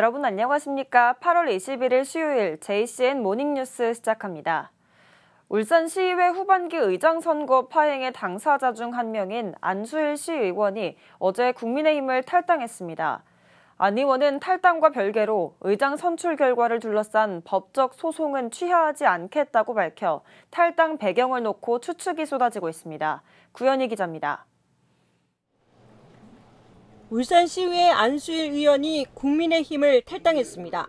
여러분 안녕하십니까? 8월 21일 수요일 JCN 모닝뉴스 시작합니다. 울산 시의회 후반기 의장 선거 파행의 당사자 중 한 명인 안수일 시의원이 어제 국민의힘을 탈당했습니다. 안 의원은 탈당과 별개로 의장 선출 결과를 둘러싼 법적 소송은 취하하지 않겠다고 밝혀 탈당 배경을 놓고 추측이 쏟아지고 있습니다. 구현희 기자입니다. 울산시의회 안수일 의원이 국민의힘을 탈당했습니다.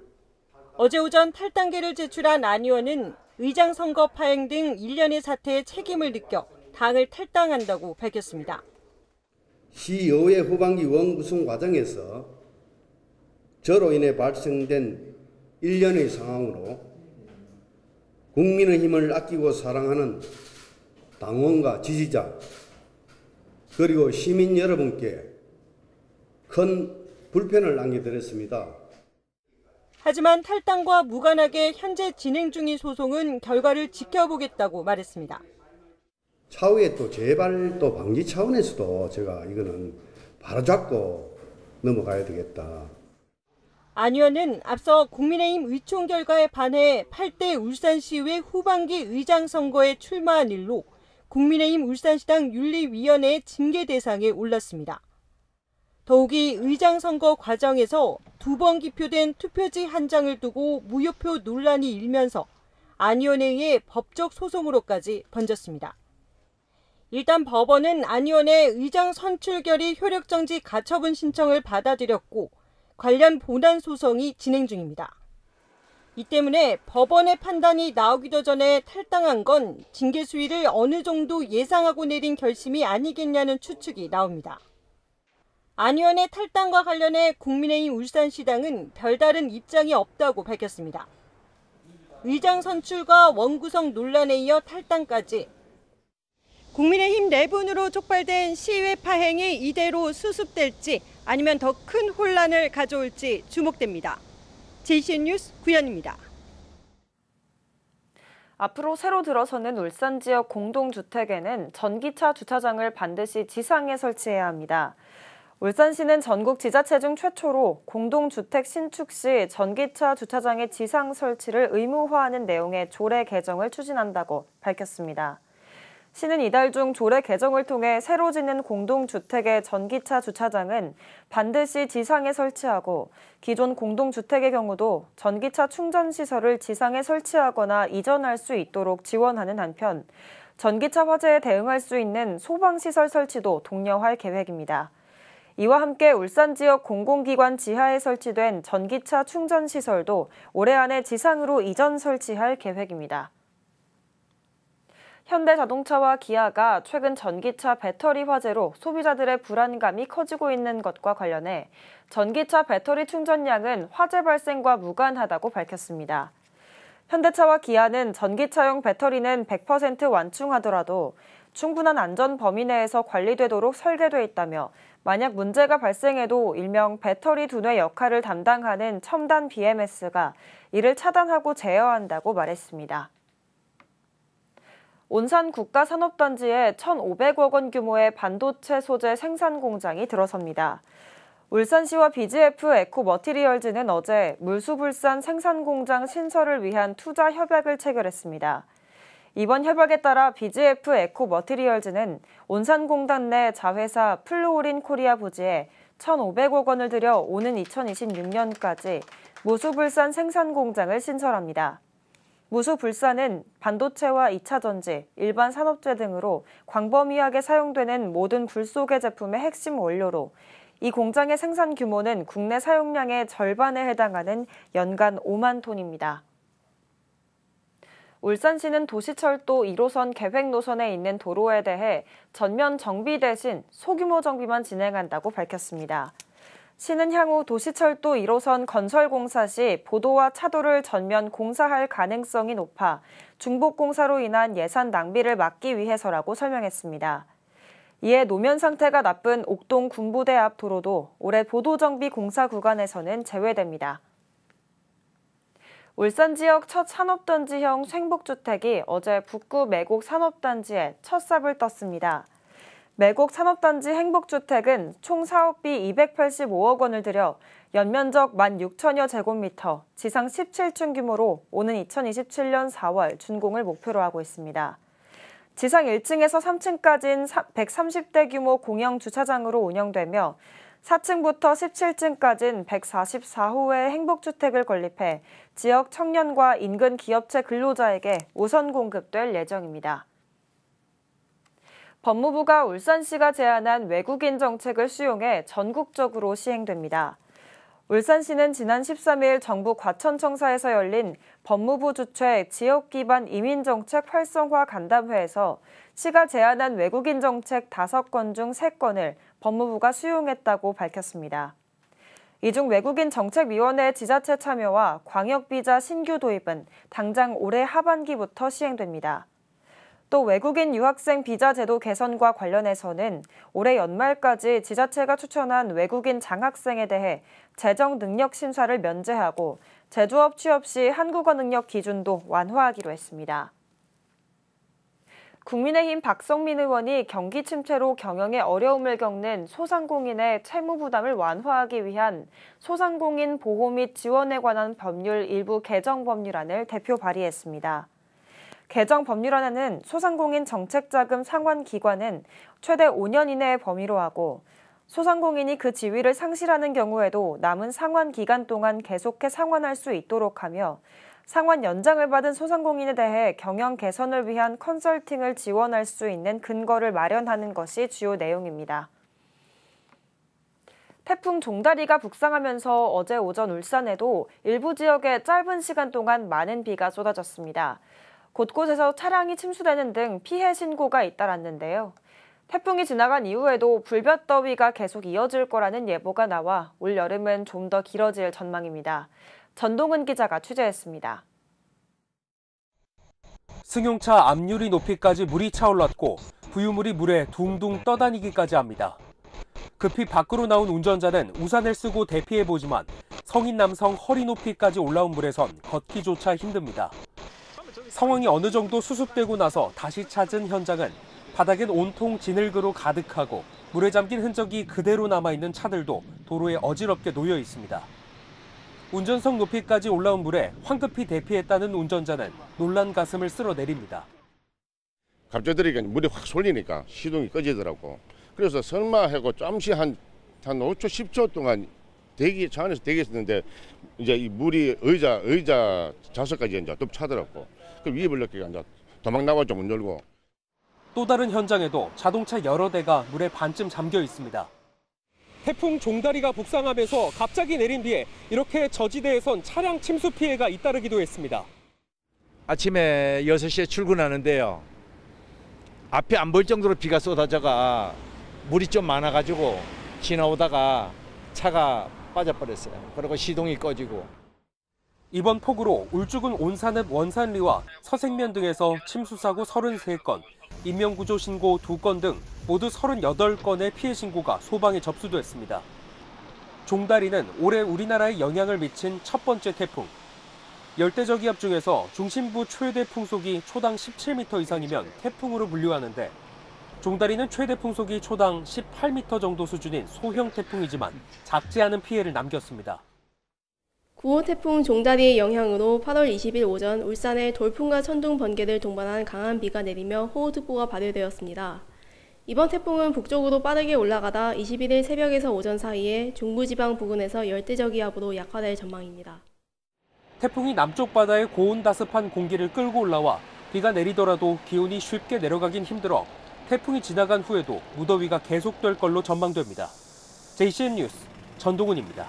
어제 오전 탈당계를 제출한 안 의원은 의장 선거 파행 등 일련의 사태에 책임을 느껴 당을 탈당한다고 밝혔습니다. 시의회 후반기 원 구성 과정에서 저로 인해 발생된 일련의 상황으로 국민의힘을 아끼고 사랑하는 당원과 지지자 그리고 시민 여러분께 큰 불편을 남겨드렸습니다 하지만 탈당과 무관하게 현재 진행 중인 소송은 결과를 지켜보겠다고 말했습니다. 차후에 또 재발 또 방지 차원에서도 제가 이거는 바로잡고 넘어가야 되겠다. 안 의원은 앞서 국민의힘 의총 결과에 반해 8대 울산시의회 후반기 의장 선거에 출마한 일로 국민의힘 울산시당 윤리위원회 징계 대상에 올랐습니다. 더욱이 의장 선거 과정에서 두 번 기표된 투표지 한 장을 두고 무효표 논란이 일면서 안 의원에 의해 법적 소송으로까지 번졌습니다. 일단 법원은 안 의원의 의장 선출결의 효력정지 가처분 신청을 받아들였고 관련 본안 소송이 진행 중입니다. 이 때문에 법원의 판단이 나오기도 전에 탈당한 건 징계 수위를 어느 정도 예상하고 내린 결심이 아니겠냐는 추측이 나옵니다. 안 의원의 탈당과 관련해 국민의힘 울산시당은 별다른 입장이 없다고 밝혔습니다. 의장 선출과 원구성 논란에 이어 탈당까지 국민의힘 내분으로 촉발된 시위 파행이 이대로 수습될지 아니면 더 큰 혼란을 가져올지 주목됩니다. j c 뉴스 구현입니다. 앞으로 새로 들어서는 울산 지역 공동주택에는 전기차 주차장을 반드시 지상에 설치해야 합니다. 울산시는 전국 지자체 중 최초로 공동주택 신축 시 전기차 주차장의 지상 설치를 의무화하는 내용의 조례 개정을 추진한다고 밝혔습니다. 시는 이달 중 조례 개정을 통해 새로 짓는 공동주택의 전기차 주차장은 반드시 지상에 설치하고 기존 공동주택의 경우도 전기차 충전시설을 지상에 설치하거나 이전할 수 있도록 지원하는 한편 전기차 화재에 대응할 수 있는 소방시설 설치도 독려할 계획입니다. 이와 함께 울산 지역 공공기관 지하에 설치된 전기차 충전 시설도 올해 안에 지상으로 이전 설치할 계획입니다. 현대자동차와 기아가 최근 전기차 배터리 화재로 소비자들의 불안감이 커지고 있는 것과 관련해 전기차 배터리 충전량은 화재 발생과 무관하다고 밝혔습니다. 현대차와 기아는 전기차용 배터리는 100% 완충하더라도 충분한 안전 범위 내에서 관리되도록 설계돼 있다며 만약 문제가 발생해도 일명 배터리 두뇌 역할을 담당하는 첨단 BMS가 이를 차단하고 제어한다고 말했습니다. 온산 국가산업단지에 1,500억 원 규모의 반도체 소재 생산 공장이 들어섭니다. 울산시와 BGF 에코 머티리얼즈는 어제 물수불산 생산공장 신설을 위한 투자 협약을 체결했습니다. 이번 협약에 따라 BGF 에코 머티리얼즈는 온산공단 내 자회사 플루오린 코리아 부지에 1,500억 원을 들여 오는 2026년까지 무수불산 생산공장을 신설합니다. 무수불산은 반도체와 2차전지, 일반 산업재 등으로 광범위하게 사용되는 모든 불 속의 제품의 핵심 원료로 이 공장의 생산 규모는 국내 사용량의 절반에 해당하는 연간 5만 톤입니다. 울산시는 도시철도 1호선 계획 노선에 있는 도로에 대해 전면 정비 대신 소규모 정비만 진행한다고 밝혔습니다. 시는 향후 도시철도 1호선 건설 공사 시 보도와 차도를 전면 공사할 가능성이 높아 중복 공사로 인한 예산 낭비를 막기 위해서라고 설명했습니다. 이에 노면 상태가 나쁜 옥동 군부대 앞 도로도 올해 보도정비 공사 구간에서는 제외됩니다. 울산 지역 첫 산업단지형 생복주택이 어제 북구 매곡 산업단지에 첫 삽을 떴습니다. 매곡 산업단지 행복주택은 총 사업비 285억 원을 들여 연면적 1 6 0여 제곱미터, 지상 17층 규모로 오는 2027년 4월 준공을 목표로 하고 있습니다. 지상 1층에서 3층까지는 130대 규모 공영 주차장으로 운영되며 4층부터 17층까지는 144호의 행복주택을 건립해 지역 청년과 인근 기업체 근로자에게 우선 공급될 예정입니다. 법무부가 울산시가 제안한 외국인 정책을 수용해 전국적으로 시행됩니다. 울산시는 지난 13일 정부 과천청사에서 열린 법무부 주최 지역기반 이민정책 활성화 간담회에서 시가 제안한 외국인 정책 5건 중 3건을 법무부가 수용했다고 밝혔습니다. 이 중 외국인 정책위원회 지자체 참여와 광역비자 신규 도입은 당장 올해 하반기부터 시행됩니다. 또 외국인 유학생 비자 제도 개선과 관련해서는 올해 연말까지 지자체가 추천한 외국인 장학생에 대해 재정 능력 심사를 면제하고 제조업 취업 시 한국어 능력 기준도 완화하기로 했습니다. 국민의힘 박성민 의원이 경기 침체로 경영에 어려움을 겪는 소상공인의 채무 부담을 완화하기 위한 소상공인 보호 및 지원에 관한 법률 일부 개정 법률안을 대표 발의했습니다. 개정 법률안에는 소상공인 정책자금 상환 기관은 최대 5년 이내의 범위로 하고 소상공인이 그 지위를 상실하는 경우에도 남은 상환 기간 동안 계속해 상환할 수 있도록 하며 상환 연장을 받은 소상공인에 대해 경영 개선을 위한 컨설팅을 지원할 수 있는 근거를 마련하는 것이 주요 내용입니다. 태풍 종다리가 북상하면서 어제 오전 울산에도 일부 지역에 짧은 시간 동안 많은 비가 쏟아졌습니다. 곳곳에서 차량이 침수되는 등 피해 신고가 잇따랐는데요. 태풍이 지나간 이후에도 불볕더위가 계속 이어질 거라는 예보가 나와 올여름은 좀 더 길어질 전망입니다. 전동은 기자가 취재했습니다. 승용차 앞유리 높이까지 물이 차올랐고 부유물이 물에 둥둥 떠다니기까지 합니다. 급히 밖으로 나온 운전자는 우산을 쓰고 대피해보지만 성인 남성 허리 높이까지 올라온 물에선 걷기조차 힘듭니다. 상황이 어느 정도 수습되고 나서 다시 찾은 현장은 바닥엔 온통 진흙으로 가득하고 물에 잠긴 흔적이 그대로 남아있는 차들도 도로에 어지럽게 놓여 있습니다. 운전석 높이까지 올라온 물에 황급히 대피했다는 운전자는 놀란 가슴을 쓸어내립니다. 갑자들 물이 확 쏠리니까 시동이 꺼지더라고. 그래서 설마하고 잠시 한, 한 5초, 10초 동안 대기, 차 안에서 대기했었는데 이제 이 물이 의자, 의자 좌석까지 이제 또 차더라고. 그 위에 불레기가 이제 도망 나가죠 문 열고. 또 다른 현장에도 자동차 여러 대가 물에 반쯤 잠겨 있습니다. 태풍 종다리가 북상하면서 갑자기 내린 뒤에 이렇게 저지대에선 차량 침수 피해가 잇따르기도 했습니다. 아침에 6시에 출근하는데요. 앞에 안볼 정도로 비가 쏟아져가 물이 좀 많아가지고 지나오다가 차가 빠져버렸어요. 그리고 시동이 꺼지고. 이번 폭우로 울주군 온산읍 원산리와 서생면 등에서 침수사고 33건, 인명구조 신고 2건 등 모두 38건의 피해 신고가 소방에 접수됐습니다. 종다리는 올해 우리나라에 영향을 미친 첫 번째 태풍. 열대저기압 중에서 중심부 최대 풍속이 초당 17m 이상이면 태풍으로 분류하는데 종다리는 최대 풍속이 초당 18m 정도 수준인 소형 태풍이지만 작지 않은 피해를 남겼습니다. 9호 태풍 종다리의 영향으로 8월 20일 오전 울산에 돌풍과 천둥 번개를 동반한 강한 비가 내리며 호우특보가 발효되었습니다. 이번 태풍은 북쪽으로 빠르게 올라가다 21일 새벽에서 오전 사이에 중부지방 부근에서 열대저기압으로 약화될 전망입니다. 태풍이 남쪽 바다의 고온다습한 공기를 끌고 올라와 비가 내리더라도 기온이 쉽게 내려가긴 힘들어 태풍이 지나간 후에도 무더위가 계속될 걸로 전망됩니다. JCN 뉴스 전동훈입니다.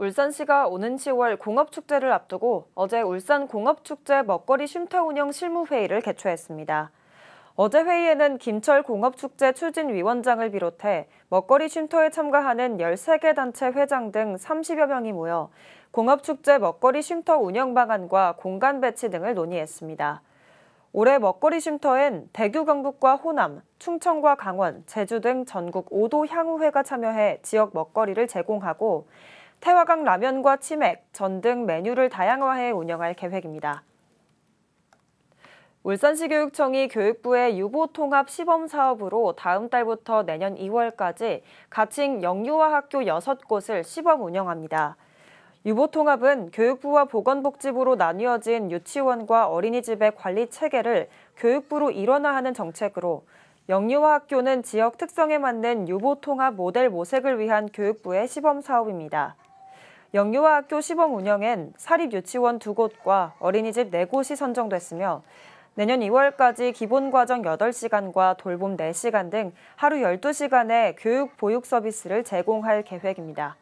울산시가 오는 10월 공업축제를 앞두고 어제 울산공업축제 먹거리 쉼터 운영 실무회의를 개최했습니다. 어제 회의에는 김철 공업축제 추진위원장을 비롯해 먹거리 쉼터에 참가하는 13개 단체 회장 등 30여 명이 모여 공업축제 먹거리 쉼터 운영 방안과 공간 배치 등을 논의했습니다. 올해 먹거리 쉼터엔 대구 경북과 호남, 충청과 강원, 제주 등 전국 5도 향후회가 참여해 지역 먹거리를 제공하고 태화강 라면과 치맥, 전 등 메뉴를 다양화해 운영할 계획입니다. 울산시교육청이 교육부의 유보통합 시범사업으로 다음 달부터 내년 2월까지 가칭 영유아 학교 6곳을 시범 운영합니다. 유보통합은 교육부와 보건복지부로 나뉘어진 유치원과 어린이집의 관리 체계를 교육부로 일원화하는 정책으로 영유아 학교는 지역 특성에 맞는 유보통합 모델 모색을 위한 교육부의 시범 사업입니다. 영유아 학교 시범 운영엔 사립 유치원 두 곳과 어린이집 네 곳이 선정됐으며 내년 2월까지 기본과정 8시간과 돌봄 4시간 등 하루 12시간의 교육 보육 서비스를 제공할 계획입니다.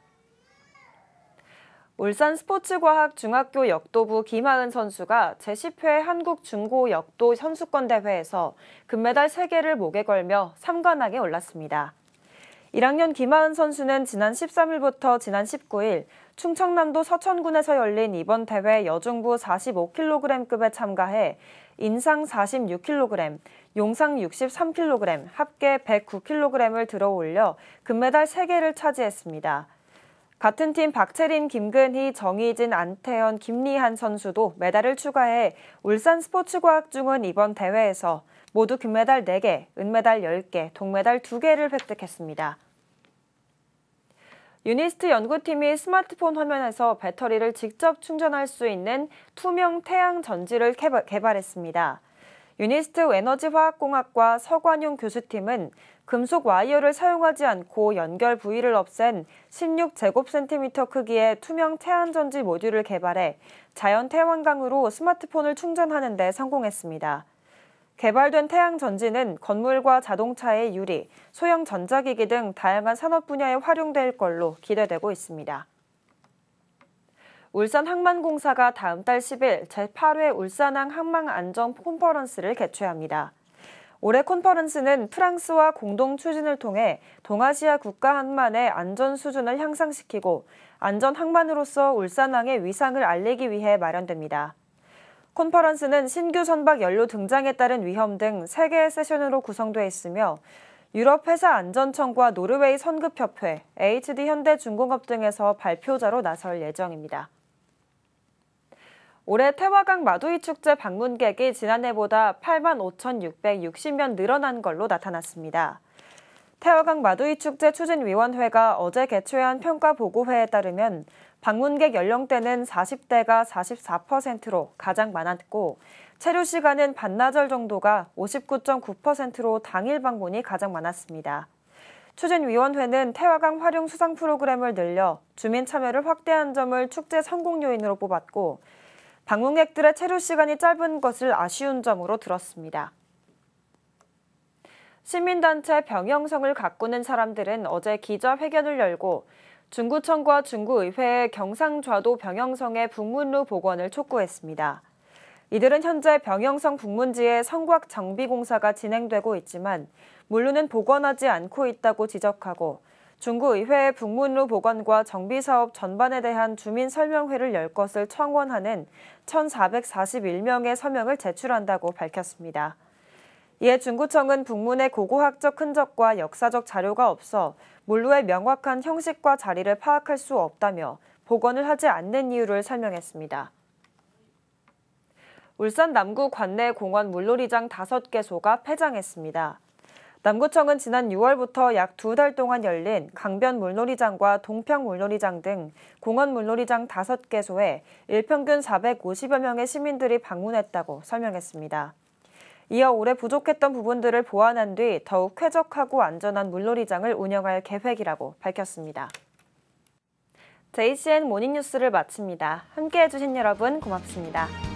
울산 스포츠과학중학교 역도부 김하은 선수가 제10회 한국중고 역도 선수권 대회에서 금메달 3개를 목에 걸며 3관왕에 올랐습니다. 1학년 김하은 선수는 지난 13일부터 지난 19일 충청남도 서천군에서 열린 이번 대회 여중부 45kg급에 참가해 인상 46kg, 용상 63kg, 합계 109kg을 들어 올려 금메달 3개를 차지했습니다. 같은 팀 박채린, 김근희, 정희진, 안태현, 김리한 선수도 메달을 추가해 울산 스포츠과학중은 이번 대회에서 모두 금메달 4개, 은메달 10개, 동메달 2개를 획득했습니다. 유니스트 연구팀이 스마트폰 화면에서 배터리를 직접 충전할 수 있는 투명 태양 전지를 개발했습니다. 유니스트 에너지화학공학과 서관용 교수팀은 금속 와이어를 사용하지 않고 연결 부위를 없앤 16제곱센티미터 크기의 투명 태안전지 모듈을 개발해 자연 태양광으로 스마트폰을 충전하는 데 성공했습니다. 개발된 태양 전지는 건물과 자동차의 유리, 소형 전자기기 등 다양한 산업 분야에 활용될 걸로 기대되고 있습니다. 울산항만공사가 다음 달 10일 제8회 울산항 항만안전 컨퍼런스를 개최합니다. 올해 콘퍼런스는 프랑스와 공동 추진을 통해 동아시아 국가 항만의 안전 수준을 향상시키고 안전 항만으로서 울산항의 위상을 알리기 위해 마련됩니다. 컨퍼런스는 신규 선박 연료 등장에 따른 위험 등 3개의 세션으로 구성돼 있으며 유럽 회사 안전청과 노르웨이 선급협회, HD 현대중공업 등에서 발표자로 나설 예정입니다. 올해 태화강 마두이 축제 방문객이 지난해보다 8만 5,660명 늘어난 걸로 나타났습니다. 태화강 마두이 축제 추진위원회가 어제 개최한 평가 보고회에 따르면 방문객 연령대는 40대가 44%로 가장 많았고 체류 시간은 반나절 정도가 59.9%로 당일 방문이 가장 많았습니다. 추진위원회는 태화강 활용 수상 프로그램을 늘려 주민 참여를 확대한 점을 축제 성공 요인으로 뽑았고 방문객들의 체류 시간이 짧은 것을 아쉬운 점으로 들었습니다. 시민단체 병영성을 가꾸는 사람들은 어제 기자회견을 열고 중구청과 중구의회의 경상좌도 병영성의 북문루 복원을 촉구했습니다. 이들은 현재 병영성 북문지의 성곽 정비 공사가 진행되고 있지만 물루는 복원하지 않고 있다고 지적하고 중구의회 북문로 복원과 정비사업 전반에 대한 주민 설명회를 열 것을 청원하는 1,441명의 서명을 제출한다고 밝혔습니다. 이에 중구청은 북문의 고고학적 흔적과 역사적 자료가 없어 물루의 명확한 형식과 자리를 파악할 수 없다며 복원을 하지 않는 이유를 설명했습니다. 울산 남구 관내 공원 물놀이장 5개소가 폐장했습니다. 남구청은 지난 6월부터 약 두 달 동안 열린 강변 물놀이장과 동평 물놀이장 등 공원 물놀이장 5개소에 일평균 450여 명의 시민들이 방문했다고 설명했습니다. 이어 올해 부족했던 부분들을 보완한 뒤 더욱 쾌적하고 안전한 물놀이장을 운영할 계획이라고 밝혔습니다. JCN 모닝뉴스를 마칩니다. 함께해 주신 여러분 고맙습니다.